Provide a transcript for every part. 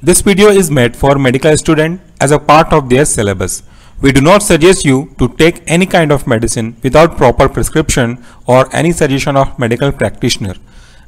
This video is made for medical student as a part of their syllabus. We do not suggest you to take any kind of medicine without proper prescription or any suggestion of medical practitioner.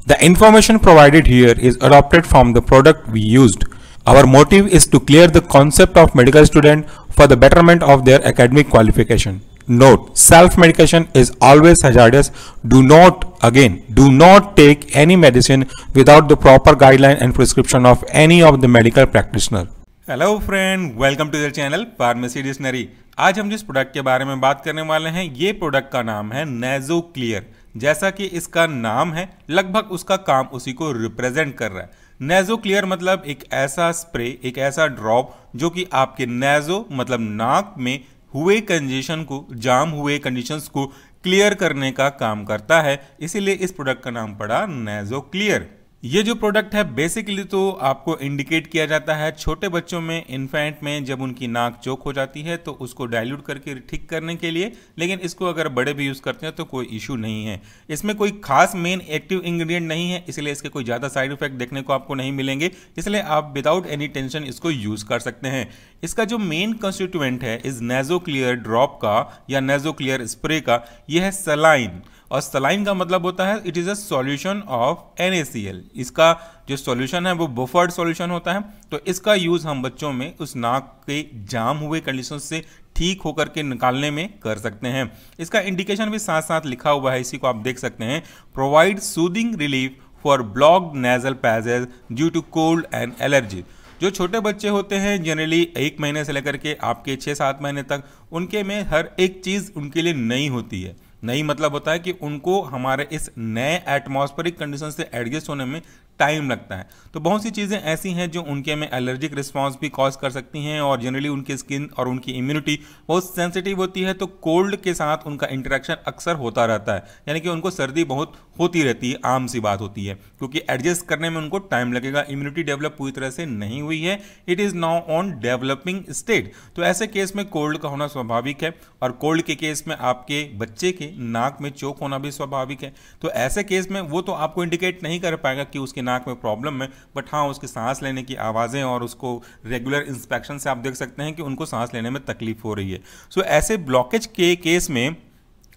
The information provided here is adopted from the product we used. Our motive is to clear the concept of medical student for the betterment of their academic qualification. Note, self-medication is always hazardous. Do not Again, do not take any medicine without the proper guideline and prescription of any of the medical practitioner. hello friend welcome to the channel pharmacy dictionary आज हम जिस product के बारे में बात करने वाले हैं ये प्रोडक्ट का नाम है नेजो क्लियर जैसा कि इसका नाम है लगभग उसका काम उसी को रिप्रेजेंट कर रहा है नेजो क्लियर मतलब एक ऐसा स्प्रे एक ऐसा ड्रॉप जो कि आपके नेजो मतलब नाक में हुए कंजेशन को जाम हुए कंडीशंस को क्लियर करने का काम करता है इसीलिए इस प्रोडक्ट का नाम पड़ा नेजो क्लियर ये जो प्रोडक्ट है बेसिकली तो आपको इंडिकेट किया जाता है छोटे बच्चों में इन्फेंट में जब उनकी नाक चोक हो जाती है तो उसको डाइल्यूट करके ठीक करने के लिए लेकिन इसको अगर बड़े भी यूज़ करते हैं तो कोई इशू नहीं है इसमें कोई खास मेन एक्टिव इंग्रेडिएंट नहीं है इसलिए इसके कोई ज़्यादा साइड इफेक्ट देखने को आपको नहीं मिलेंगे इसलिए आप विदाउट एनी टेंशन इसको यूज़ कर सकते हैं इसका जो मेन कंस्टिट्यूएंट है इस नेजो ड्रॉप का या नेजो स्प्रे का यह है सलाइन और सलाइन का मतलब होता है it is a solution of an इसका जो सॉल्यूशन है वो बफर्ड सॉल्यूशन होता है तो इसका यूज़ हम बच्चों में उस नाक के जाम हुए कंडीशन से ठीक होकर के निकालने में कर सकते हैं इसका इंडिकेशन भी साथ साथ लिखा हुआ है इसी को आप देख सकते हैं provide soothing relief for block nasal passages due to cold and allergy जो छोटे बच्चे होते हैं जनरली एक महीने से लेकर के आपके छः सात महीने तक उनके में हर एक चीज़ उनके लिए नई होती है नहीं मतलब होता है कि उनको हमारे इस नए एटमॉस्फेरिक कंडीशन से एडजस्ट होने में टाइम लगता है तो बहुत सी चीज़ें ऐसी हैं जो उनके में एलर्जिक रिस्पॉन्स भी कॉज कर सकती हैं और जनरली उनकी स्किन और उनकी इम्यूनिटी बहुत सेंसिटिव होती है तो कोल्ड के साथ उनका इंटरेक्शन अक्सर होता रहता है यानी कि उनको सर्दी बहुत होती रहती है आम सी बात होती है क्योंकि एडजस्ट करने में उनको टाइम लगेगा इम्यूनिटी डेवलप पूरी तरह से नहीं हुई है it is now on developing state तो ऐसे केस में कोल्ड का होना स्वाभाविक है और कोल्ड के केस में आपके बच्चे के नाक में चोक होना भी स्वाभाविक है तो ऐसे केस में वो तो आपको इंडिकेट नहीं कर पाएगा कि उसके नाक नाक में प्रॉब्लम है बट हाँ उसकी सांस लेने की आवाज़ें और उसको रेगुलर इंस्पेक्शन से आप देख सकते हैं कि उनको सांस लेने में तकलीफ हो रही है सो so, ऐसे ब्लॉकेज के केस में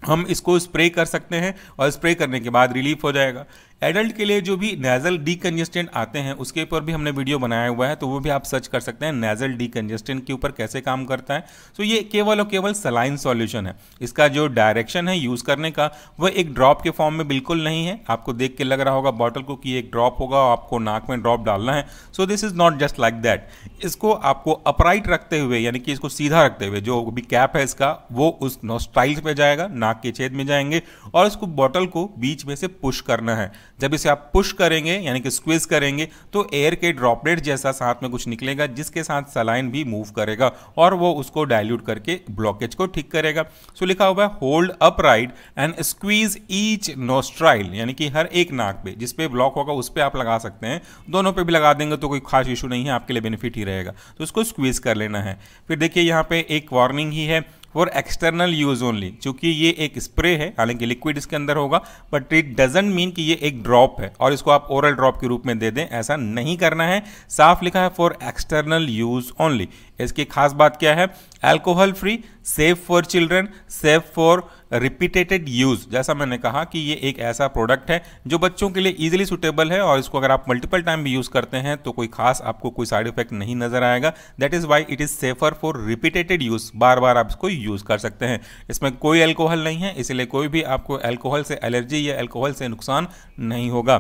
हम इसको स्प्रे कर सकते हैं और स्प्रे करने के बाद रिलीफ हो जाएगा एडल्ट के लिए जो भी नेजल डीकंजेस्टेंट आते हैं उसके ऊपर भी हमने वीडियो बनाया हुआ है तो वो भी आप सर्च कर सकते हैं नेजल डीकंजेस्टेंट के ऊपर कैसे काम करता है तो ये केवल और केवल सलाइन सॉल्यूशन है इसका जो डायरेक्शन है यूज़ करने का वह एक ड्रॉप के फॉर्म में बिल्कुल नहीं है आपको देख के लग रहा होगा बॉटल को कि एक ड्रॉप होगा आपको नाक में ड्रॉप डालना है so this is not just like that इसको आपको अपराइट रखते हुए यानी कि इसको सीधा रखते हुए जो भी कैप है इसका वो उस नोस्टाइल पे जाएगा नाक के छेद में जाएंगे और इसको बॉटल को बीच में से पुश करना है जब इसे आप पुश करेंगे यानी कि स्क्विज करेंगे तो एयर के ड्रॉपलेट जैसा साथ में कुछ निकलेगा जिसके साथ सलाइन भी मूव करेगा और वो उसको डायल्यूट करके ब्लॉकेज को ठीक करेगा सो लिखा हुआ है hold upright and squeeze each nostril यानी कि हर एक नाक पे जिसपे ब्लॉक होगा उस पर आप लगा सकते हैं दोनों पे भी लगा देंगे तो कोई खास इशू नहीं है आपके लिए बेनिफिट ही रहेगा तो उसको स्क्वीज कर लेना है फिर देखिए यहाँ पे एक वार्निंग ही है फॉर एक्सटर्नल यूज ओनली चूंकि ये एक स्प्रे है हालांकि लिक्विड इसके अंदर होगा बट इट डजेंट मीन कि ये एक ड्रॉप है और इसको आप ओरल ड्रॉप के रूप में दे दें ऐसा नहीं करना है साफ लिखा है फॉर एक्सटर्नल यूज ओनली इसकी खास बात क्या है alcohol free safe for children safe for repeated use जैसा मैंने कहा कि ये एक ऐसा प्रोडक्ट है जो बच्चों के लिए ईजिली सूटेबल है और इसको अगर आप मल्टीपल टाइम भी यूज़ करते हैं तो कोई खास आपको कोई साइड इफेक्ट नहीं नजर आएगा that is why it is safer for repeated use बार बार आप इसको यूज़ कर सकते हैं इसमें कोई एल्कोहल नहीं है इसलिए कोई भी आपको एल्कोहल से एलर्जी या एल्कोहल से नुकसान नहीं होगा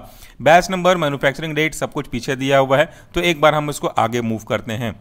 बैच नंबर मैन्युफैक्चरिंग डेट सब कुछ पीछे दिया हुआ है तो एक बार हम इसको आगे मूव करते हैं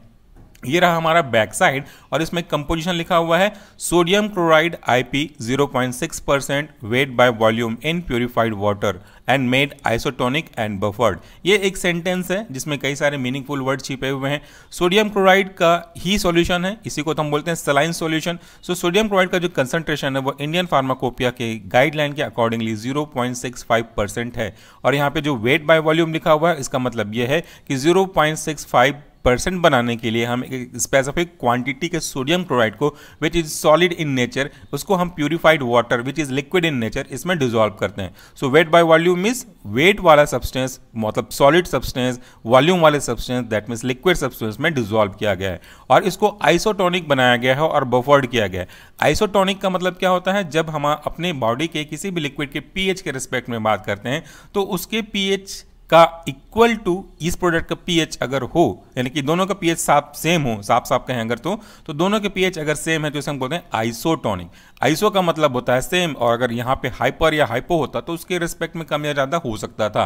ये रहा हमारा बैक साइड और इसमें कंपोजिशन लिखा हुआ है sodium chloride IP 0.6 percent weight by volume in purified water and made isotonic and buffered ये एक सेंटेंस है जिसमें कई सारे मीनिंगफुल वर्ड छिपे हुए हैं सोडियम क्लोराइड का ही सॉल्यूशन है इसी को तो हम बोलते हैं saline solution so sodium chloride का जो कंसंट्रेशन है वो इंडियन फार्माकोपिया के गाइडलाइन के अकॉर्डिंगली 0.65 परसेंट है और यहाँ पे जो वेट बाय वॉल्यूम लिखा हुआ है इसका मतलब यह है कि 0.65 परसेंट बनाने के लिए हम एक स्पेसिफिक क्वांटिटी के सोडियम क्लोराइड को which is solid in nature उसको हम purified water which is liquid in nature इसमें डिजोल्व करते हैं so weight by volume means weight वाला सब्सटेंस मतलब सॉलिड सब्सटेंस वॉल्यूम वाले substance that means liquid substance में डिजोल्व किया गया है और इसको आइसोटोनिक बनाया गया है और बफर्ड किया गया है आइसोटोनिक का मतलब क्या होता है जब हम अपने बॉडी के किसी भी लिक्विड के पीएच के रिस्पेक्ट में बात करते हैं तो उसके पीएच का इक्वल टू इस प्रोडक्ट का पीएच अगर हो यानी कि दोनों का पीएच साफ सेम हो साफ साफ कहें अगर तो तो दोनों के पीएच अगर सेम है तो इसे हम बोलते हैं आइसोटोनिक आइसो का मतलब होता है सेम और अगर यहाँ पे हाइपर या हाइपो होता तो उसके रिस्पेक्ट में कम या ज़्यादा हो सकता था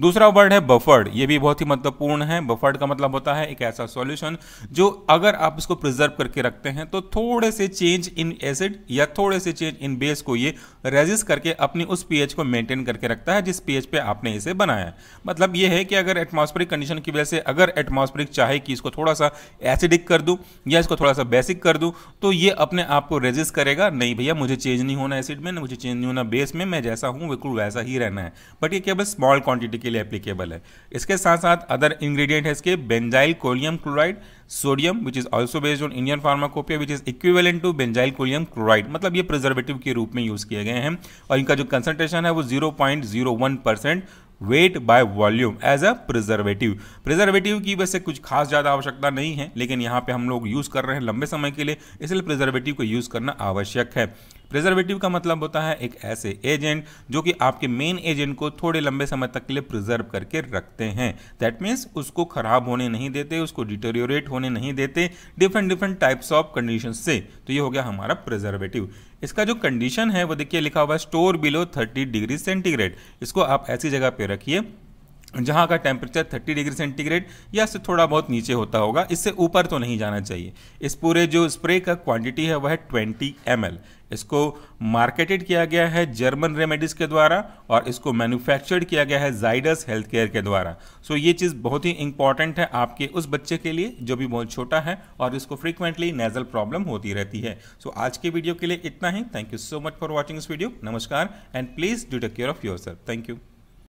दूसरा वर्ड है बफर्ड ये भी बहुत ही महत्वपूर्ण है बफर्ड का मतलब होता है एक ऐसा सॉल्यूशन जो अगर आप इसको प्रिजर्व करके रखते हैं तो थोड़े से चेंज इन एसिड या थोड़े से चेंज इन बेस को ये रेजिस्ट करके अपनी उस पीएच को मेंटेन करके रखता है जिस पीएच पे आपने इसे बनाया है मतलब ये है कि अगर एटमॉस्फेरिक कंडीशन की वजह से अगर एटमॉस्फेरिक चाहे कि इसको थोड़ा सा एसिडिक कर दूँ या इसको थोड़ा सा बेसिक कर दूँ तो ये अपने आप को रेजिस्ट करेगा नहीं भैया मुझे चेंज नहीं होना एसिड में ना मुझे चेंज नहीं होना बेस में मैं जैसा हूँ बिल्कुल वैसा ही रहना है बट ये केवल स्मॉल क्वांटिटी के के लिए एप्लीकेबल है इसके साथ साथ अदर इंग्रेडिएंट है इसके benzalkonium chloride sodium which is also based on Indian pharmacopoeia which is equivalent to benzalkonium chloride मतलब ये प्रिजर्वेटिव के रूप में यूज किए गए हैं और इनका जो कंसनट्रेशन है वो zero point zero one percent weight by volume as a preservative preservative की वैसे कुछ खास ज़्यादा आवश्यकता नहीं है लेकिन यहाँ पे हम लोग यूज़ कर रहे हैं लंबे समय के लिए इसलिए प्रिजर्वेटिव को यूज़ करना आवश्यक है प्रिजर्वेटिव का मतलब होता है एक ऐसे एजेंट जो कि आपके मेन एजेंट को थोड़े लंबे समय तक के लिए प्रिजर्व करके रखते हैं दैट मीन्स उसको खराब होने नहीं देते उसको डिटेरियोरेट होने नहीं देते different different types of condition से तो ये हो गया हमारा प्रिजर्वेटिव इसका जो कंडीशन है वो देखिए लिखा हुआ है store below thirty degree centigrade इसको आप ऐसी जगह पे रखिए जहाँ का टेम्परेचर 30 डिग्री सेंटीग्रेड या से थोड़ा बहुत नीचे होता होगा इससे ऊपर तो नहीं जाना चाहिए इस पूरे जो स्प्रे का क्वांटिटी है वह है 20 एम इसको मार्केटेड किया गया है जर्मन रेमेडीज के द्वारा और इसको मैन्युफैक्चर्ड किया गया है जाइडस हेल्थ केयर के द्वारा सो ये चीज़ बहुत ही इंपॉर्टेंट है आपके उस बच्चे के लिए जो भी बहुत छोटा है और इसको फ्रीक्वेंटली नेजल प्रॉब्लम होती रहती है सो so आज के वीडियो के लिए इतना ही thank you so much for watching this video नमस्कार and please do take care of your sir thank you